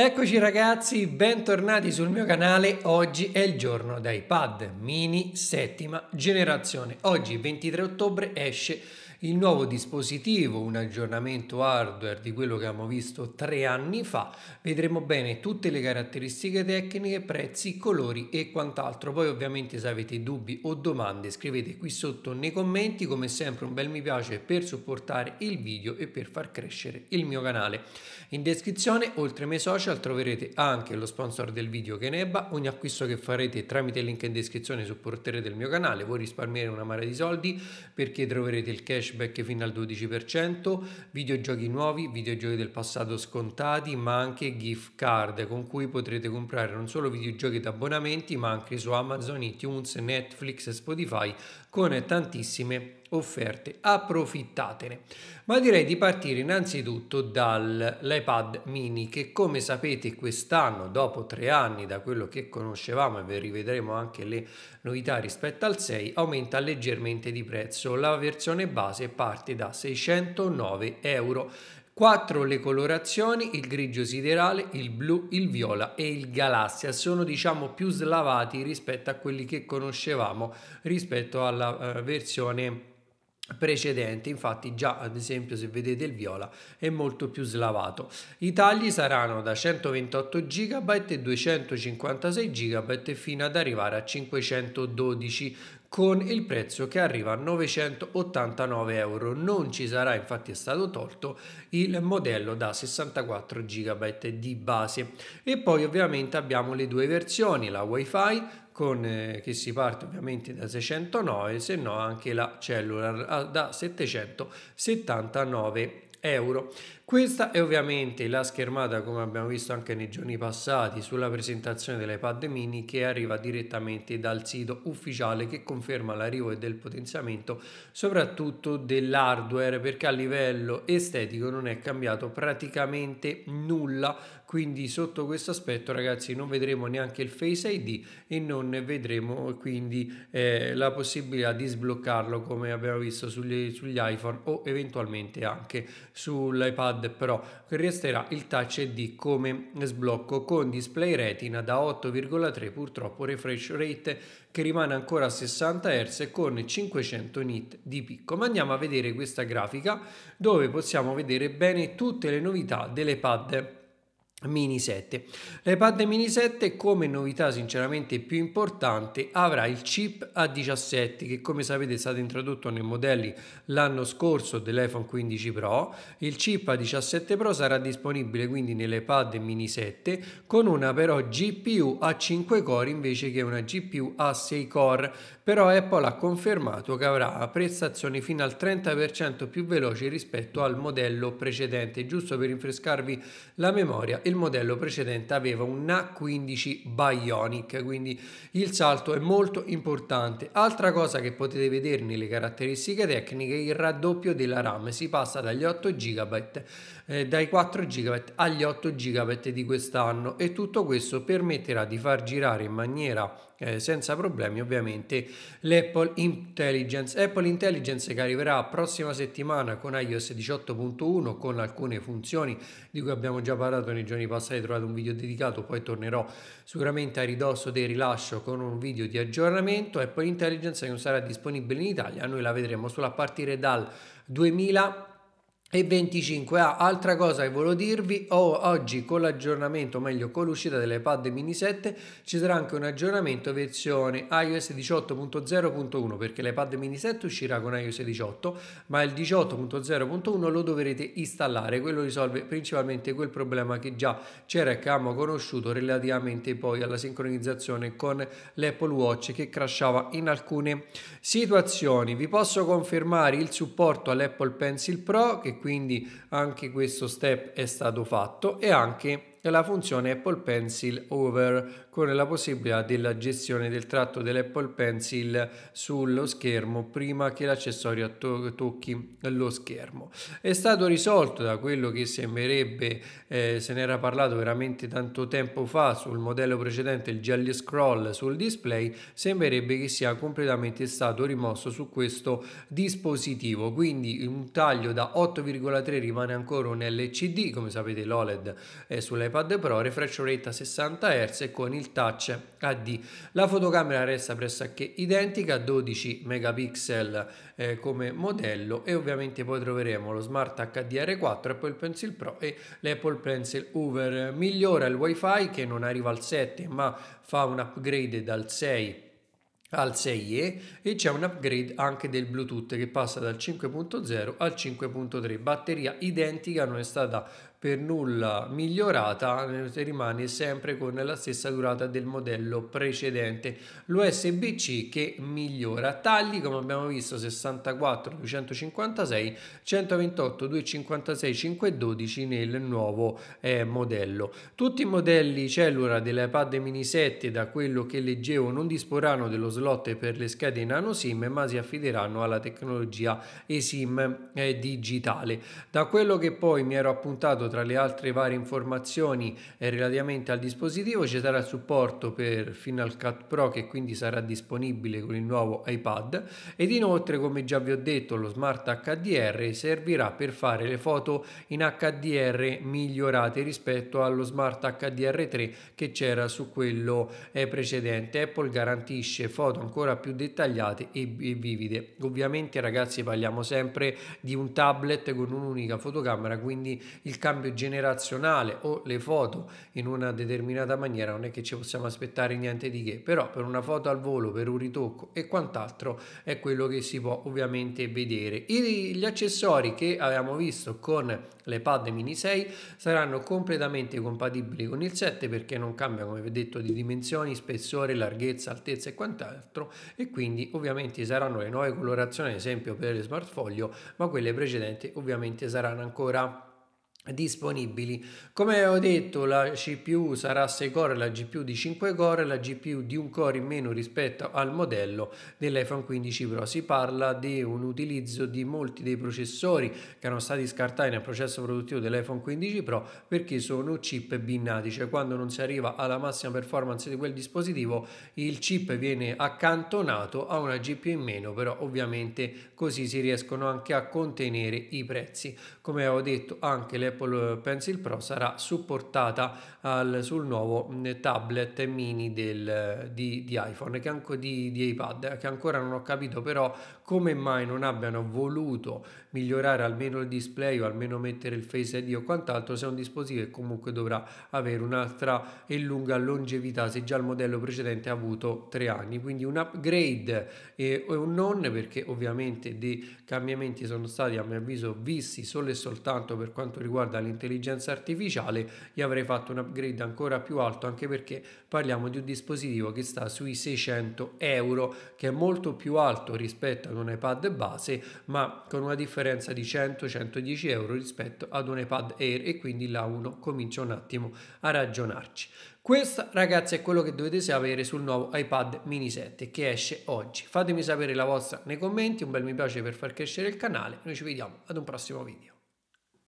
Eccoci ragazzi, bentornati sul mio canale. Oggi è il giorno da iPad mini settima generazione. Oggi 23 ottobre esce il nuovo dispositivo, un aggiornamento hardware di quello che abbiamo visto tre anni fa, vedremo bene tutte le caratteristiche tecniche, prezzi, colori e quant'altro. Poi ovviamente se avete dubbi o domande scrivete qui sotto nei commenti, come sempre un bel mi piace per supportare il video e per far crescere il mio canale. In descrizione, oltre ai miei social, troverete anche lo sponsor del video che ne ebba, ogni acquisto che farete tramite il link in descrizione supporterete il mio canale, voi risparmierete una marea di soldi perché troverete il cash cashback fino al 12%, videogiochi nuovi, videogiochi del passato scontati, ma anche gift card con cui potrete comprare non solo videogiochi ed abbonamenti, ma anche su Amazon, iTunes, Netflix e Spotify con tantissime offerte, approfittatene. Ma direi di partire innanzitutto dall'iPad mini che come sapete quest'anno, dopo tre anni da quello che conoscevamo e vi rivedremo anche le novità rispetto al 6, aumenta leggermente di prezzo. La versione base parte da 609 euro. Quattro le colorazioni, il grigio siderale, il blu, il viola e il galassia sono diciamo più slavati rispetto a quelli che conoscevamo rispetto alla uh, versione precedente infatti già ad esempio se vedete il viola è molto più slavato i tagli saranno da 128 GB e 256 GB fino ad arrivare a 512 con il prezzo che arriva a 989 euro non ci sarà infatti è stato tolto il modello da 64 GB di base e poi ovviamente abbiamo le due versioni la wifi con, eh, che si parte ovviamente da 609, se no anche la cellular ah, da 779 euro. Questa è ovviamente la schermata come abbiamo visto anche nei giorni passati sulla presentazione dell'iPad mini che arriva direttamente dal sito ufficiale che conferma l'arrivo e del potenziamento soprattutto dell'hardware perché a livello estetico non è cambiato praticamente nulla quindi sotto questo aspetto ragazzi non vedremo neanche il Face ID e non vedremo quindi eh, la possibilità di sbloccarlo come abbiamo visto sugli, sugli iPhone o eventualmente anche sull'iPad pad però resterà il touch ID come sblocco con display retina da 8,3 purtroppo refresh rate che rimane ancora a 60 Hz con 500 nit di picco ma andiamo a vedere questa grafica dove possiamo vedere bene tutte le novità delle pad Mini 7. L'iPad Mini 7 come novità sinceramente più importante avrà il chip A17 che come sapete è stato introdotto nei modelli l'anno scorso dell'iPhone 15 Pro. Il chip A17 Pro sarà disponibile quindi nell'iPad Mini 7 con una però GPU a 5 core invece che una GPU a 6 core. Però Apple ha confermato che avrà prestazioni fino al 30% più veloci rispetto al modello precedente, giusto per rinfrescarvi la memoria il modello precedente aveva un A15 Bionic, quindi il salto è molto importante. Altra cosa che potete vedere nelle caratteristiche tecniche è il raddoppio della RAM, si passa dagli 8 GB, eh, dai 4 GB agli 8 GB di quest'anno e tutto questo permetterà di far girare in maniera eh, senza problemi ovviamente l'Apple Intelligence. Apple Intelligence che arriverà prossima settimana con iOS 18.1 con alcune funzioni di cui abbiamo già parlato nei giorni passati, trovate un video dedicato, poi tornerò sicuramente a ridosso del rilascio con un video di aggiornamento. Apple Intelligence che non sarà disponibile in Italia, noi la vedremo solo a partire dal 2000 e 25 ah, Altra cosa che volevo dirvi, oh, oggi con l'aggiornamento, o meglio con l'uscita delle pad mini 7, ci sarà anche un aggiornamento versione iOS 18.0.1 perché le pad mini 7 uscirà con iOS 18, ma il 18.0.1 lo dovrete installare. Quello risolve principalmente quel problema che già c'era e che abbiamo conosciuto relativamente poi alla sincronizzazione con l'Apple Watch che crashava in alcune situazioni. Vi posso confermare il supporto all'Apple Pencil Pro che quindi anche questo step è stato fatto e anche della funzione Apple Pencil Over con la possibilità della gestione del tratto dell'Apple Pencil sullo schermo prima che l'accessorio to- tocchi lo schermo. È stato risolto da quello che sembrerebbe, eh, se ne era parlato veramente tanto tempo fa sul modello precedente, il jelly scroll sul display, sembrerebbe che sia completamente stato rimosso su questo dispositivo, quindi un taglio da 8,3 rimane ancora un LCD, come sapete l'OLED è sull'iPad iPad Pro, refresh rate a 60 Hz e con il touch AD. La fotocamera resta pressoché identica, 12 megapixel eh, come modello e ovviamente poi troveremo lo Smart HDR4, Apple Pencil Pro e l'Apple Pencil Over. Migliora il WiFi che non arriva al 7 ma fa un upgrade dal 6 al 6E e c'è un upgrade anche del Bluetooth che passa dal 5.0 al 5.3 batteria identica non è stata per nulla migliorata, eh, rimane sempre con la stessa durata del modello precedente. L'USB-C che migliora tagli, come abbiamo visto, 64, 256, 128, 256, 512 nel nuovo eh, modello. Tutti i modelli cellula dell'iPad mini 7, da quello che leggevo, non disporranno dello slot per le schede nano SIM, ma si affideranno alla tecnologia eSIM eh, digitale. Da quello che poi mi ero appuntato tra le altre varie informazioni relativamente al dispositivo ci sarà il supporto per Final Cut Pro che quindi sarà disponibile con il nuovo iPad ed inoltre come già vi ho detto lo Smart HDR servirà per fare le foto in HDR migliorate rispetto allo Smart HDR3 che c'era su quello eh, precedente. Apple garantisce foto ancora più dettagliate e vivide. Ovviamente ragazzi parliamo sempre di un tablet con un'unica fotocamera quindi il cambio scambio generazionale o le foto in una determinata maniera non è che ci possiamo aspettare niente di che, però per una foto al volo, per un ritocco e quant'altro è quello che si può ovviamente vedere. I, gli accessori che abbiamo visto con le pad mini 6 saranno completamente compatibili con il 7 perché non cambia come vi ho detto di dimensioni, spessore, larghezza, altezza e quant'altro e quindi ovviamente saranno le nuove colorazioni ad esempio per smartfolio ma quelle precedenti ovviamente saranno ancora disponibili. Come avevo detto la CPU sarà 6 core, la GPU di 5 core, la GPU di un core in meno rispetto al modello dell'iPhone 15 Pro. Si parla di un utilizzo di molti dei processori che erano stati scartati nel processo produttivo dell'iPhone 15 Pro perché sono chip binnati, cioè quando non si arriva alla massima performance di quel dispositivo il chip viene accantonato a una GPU in meno, però ovviamente così si riescono anche a contenere i prezzi. Come avevo detto anche le dell'Apple eh, Pencil Pro sarà supportata al, sul nuovo mm, tablet mini del, eh, di, di, iPhone, che anche di, di iPad, eh, che ancora non ho capito però come mai non abbiano voluto migliorare almeno il display o almeno mettere il Face ID o quant'altro se è un dispositivo che comunque dovrà avere un'altra e lunga longevità se già il modello precedente ha avuto tre anni quindi un upgrade e un non perché ovviamente dei cambiamenti sono stati a mio avviso visti solo e soltanto per quanto riguarda riguarda l'intelligenza artificiale gli avrei fatto un upgrade ancora più alto anche perché parliamo di un dispositivo che sta sui 600 euro che è molto più alto rispetto ad un iPad base ma con una differenza di 100-110 euro rispetto ad un iPad Air e quindi là uno comincia un attimo a ragionarci. Questo ragazzi è quello che dovete sapere sul nuovo iPad mini 7 che esce oggi. Fatemi sapere la vostra nei commenti, un bel mi piace per far crescere il canale, noi ci vediamo ad un prossimo video.